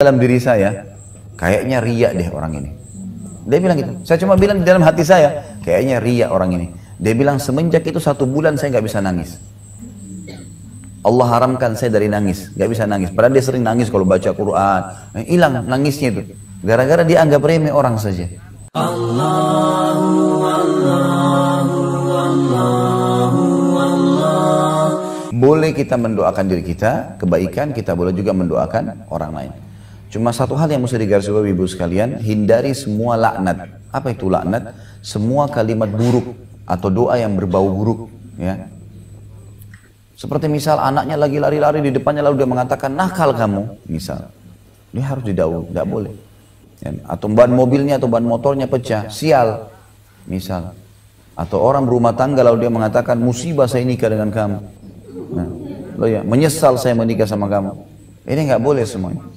dalam diri saya, kayaknya ria deh orang ini. Dia bilang gitu. Saya cuma bilang di dalam hati saya, kayaknya ria orang ini. Dia bilang semenjak itu satu bulan saya nggak bisa nangis. Allah haramkan saya dari nangis, nggak bisa nangis. Padahal dia sering nangis kalau baca Quran, eh, hilang nangisnya itu. Gara-gara dia anggap remeh orang saja. Boleh kita mendoakan diri kita, kebaikan, kita boleh juga mendoakan orang lain. Cuma satu hal yang mesti digarisbawahi ibu sekalian, hindari semua laknat. Apa itu laknat? Semua kalimat buruk atau doa yang berbau buruk. Ya. Seperti misal anaknya lagi lari-lari di depannya lalu dia mengatakan nakal kamu, misal. Ini harus didauh, tidak boleh. Ya. Atau ban mobilnya atau ban motornya pecah, sial, misal. Atau orang berumah tangga lalu dia mengatakan musibah saya nikah dengan kamu. Nah, ya, menyesal saya menikah sama kamu. Ini nggak boleh semuanya.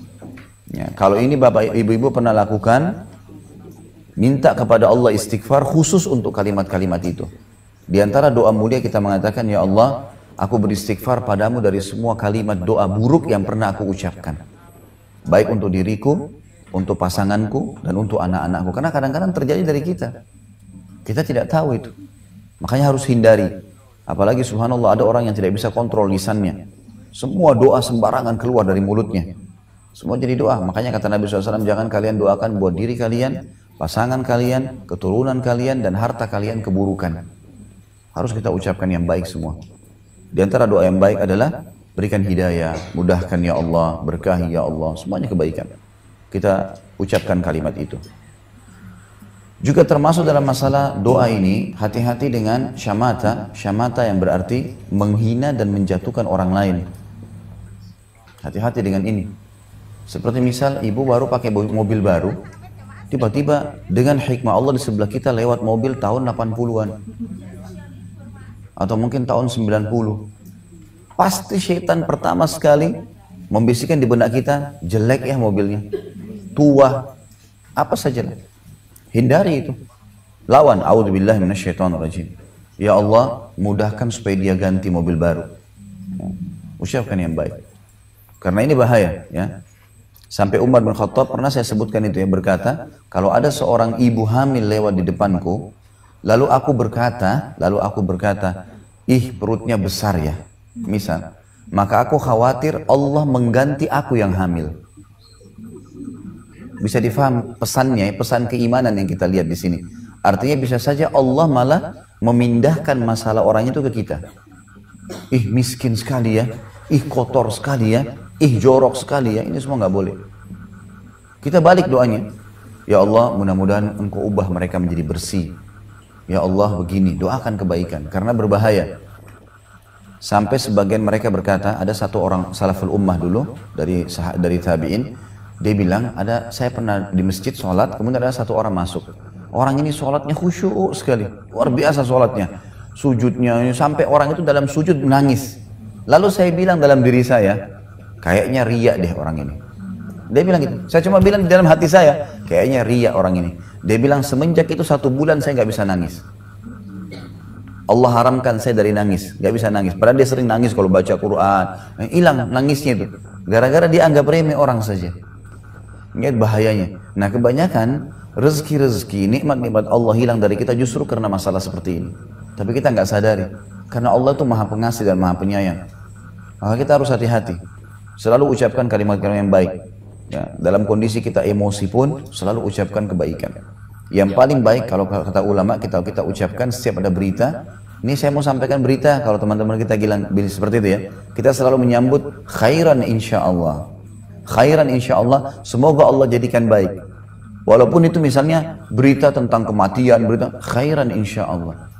Ya, kalau ini bapak ibu-ibu pernah lakukan, minta kepada Allah istighfar khusus untuk kalimat-kalimat itu. Di antara doa mulia kita mengatakan, Ya Allah, aku beristighfar padamu dari semua kalimat doa buruk yang pernah aku ucapkan. Baik untuk diriku, untuk pasanganku, dan untuk anak-anakku. Karena kadang-kadang terjadi dari kita. Kita tidak tahu itu. Makanya harus hindari. Apalagi subhanallah ada orang yang tidak bisa kontrol lisannya. Semua doa sembarangan keluar dari mulutnya. Semua jadi doa. Makanya kata Nabi SAW, jangan kalian doakan buat diri kalian, pasangan kalian, keturunan kalian, dan harta kalian keburukan. Harus kita ucapkan yang baik semua. Di antara doa yang baik adalah, berikan hidayah, mudahkan ya Allah, berkahi ya Allah, semuanya kebaikan. Kita ucapkan kalimat itu. Juga termasuk dalam masalah doa ini, hati-hati dengan syamata. Syamata yang berarti menghina dan menjatuhkan orang lain. Hati-hati dengan ini. Seperti misal ibu baru pakai mobil baru, tiba-tiba dengan hikmah Allah di sebelah kita lewat mobil tahun 80-an. Atau mungkin tahun 90. Pasti syaitan pertama sekali membisikkan di benak kita, jelek ya mobilnya. Tua. Apa saja lah. Hindari itu. Lawan. A'udzubillah rajim. Ya Allah, mudahkan supaya dia ganti mobil baru. Ucapkan yang baik. Karena ini bahaya, ya. Sampai Umar bin Khattab pernah saya sebutkan itu ya berkata, kalau ada seorang ibu hamil lewat di depanku, lalu aku berkata, lalu aku berkata, ih perutnya besar ya, misal. Maka aku khawatir Allah mengganti aku yang hamil. Bisa difaham pesannya, ya, pesan keimanan yang kita lihat di sini. Artinya bisa saja Allah malah memindahkan masalah orangnya itu ke kita. Ih miskin sekali ya, ih kotor sekali ya, ih jorok sekali ya, ini semua nggak boleh. Kita balik doanya. Ya Allah, mudah-mudahan engkau ubah mereka menjadi bersih. Ya Allah, begini, doakan kebaikan, karena berbahaya. Sampai sebagian mereka berkata, ada satu orang salaful ummah dulu, dari dari tabi'in, dia bilang, ada saya pernah di masjid sholat, kemudian ada satu orang masuk. Orang ini sholatnya khusyuk sekali, luar biasa sholatnya. Sujudnya, sampai orang itu dalam sujud menangis. Lalu saya bilang dalam diri saya, Kayaknya ria deh orang ini. Dia bilang gitu. Saya cuma bilang di dalam hati saya, kayaknya ria orang ini. Dia bilang semenjak itu satu bulan saya nggak bisa nangis. Allah haramkan saya dari nangis, nggak bisa nangis. Padahal dia sering nangis kalau baca Quran, eh, hilang nangisnya itu. Gara-gara dia anggap remeh orang saja. Ingat bahayanya. Nah kebanyakan rezeki-rezeki, nikmat-nikmat Allah hilang dari kita justru karena masalah seperti ini. Tapi kita nggak sadari. Karena Allah itu maha pengasih dan maha penyayang. Maka kita harus hati-hati. Selalu ucapkan kalimat-kalimat yang baik. Ya, dalam kondisi kita emosi pun selalu ucapkan kebaikan. Yang paling baik kalau kata ulama kita kita ucapkan setiap ada berita. Ini saya mau sampaikan berita kalau teman-teman kita bilang seperti itu ya. Kita selalu menyambut khairan insya Allah. Khairan insya Allah, semoga Allah jadikan baik. Walaupun itu misalnya berita tentang kematian, berita khairan insya Allah.